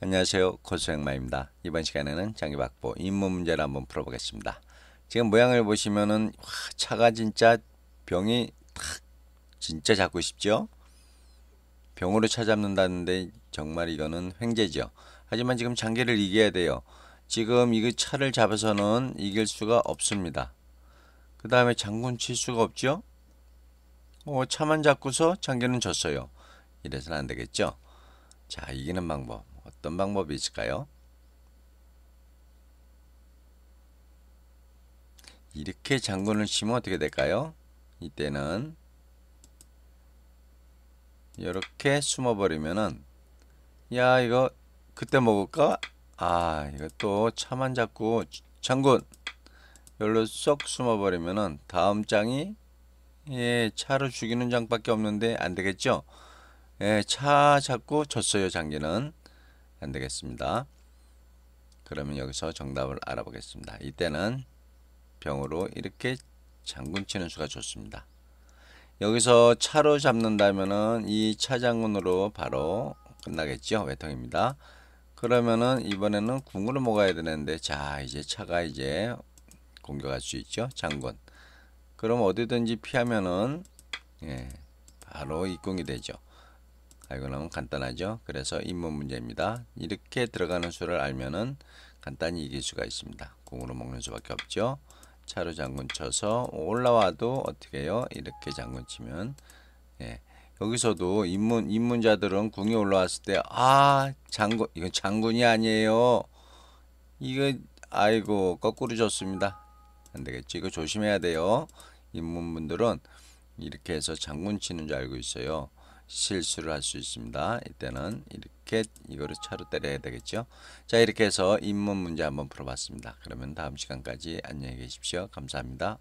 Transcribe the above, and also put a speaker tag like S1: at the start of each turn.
S1: 안녕하세요 코스행마입니다 이번 시간에는 장기박보 인문 문제를 한번 풀어보겠습니다 지금 모양을 보시면은 와, 차가 진짜 병이 탁 진짜 잡고 싶죠 병으로 차잡는다는데 정말 이거는 횡재죠 하지만 지금 장기를 이겨야 돼요 지금 이거 차를 잡아서는 이길 수가 없습니다 그 다음에 장군 칠 수가 없죠 어, 차만 잡고서 장기는 졌어요 이래서는 안 되겠죠 자 이기는 방법 어떤 방법이 있을까요? 이렇게 장군을 치면 어떻게 될까요? 이때는 이렇게 숨어버리면은 야 이거 그때 먹을까? 아이거또 차만 잡고 장군 열로 쏙 숨어버리면은 다음 장이 예 차를 죽이는 장밖에 없는데 안되겠죠? 예차 잡고 졌어요 장기는 안 되겠습니다. 그러면 여기서 정답을 알아보겠습니다. 이때는 병으로 이렇게 장군 치는 수가 좋습니다. 여기서 차로 잡는다면은 이 차장군으로 바로 끝나겠죠. 외통입니다. 그러면은 이번에는 궁으로 먹어야 되는데 자 이제 차가 이제 공격할 수 있죠. 장군. 그럼 어디든지 피하면은 예, 바로 입궁이 되죠. 알고 나면 간단하죠. 그래서 입문 문제입니다. 이렇게 들어가는 수를 알면은 간단히 이길 수가 있습니다. 공으로 먹는 수밖에 없죠. 차로 장군 쳐서 올라와도 어떻게 해요? 이렇게 장군 치면 예. 여기서도 입문 입문자들은 궁이 올라왔을 때 아 장군 이건 장군이 아니에요. 이거 아이고 거꾸로 졌습니다. 안 되겠지. 이거 조심해야 돼요. 입문분들은 이렇게 해서 장군 치는 줄 알고 있어요. 실수를 할 수 있습니다. 이때는 이렇게 이거를 차로 때려야 되겠죠. 자 이렇게 해서 입문 문제 한번 풀어봤습니다. 그러면 다음 시간까지 안녕히 계십시오. 감사합니다.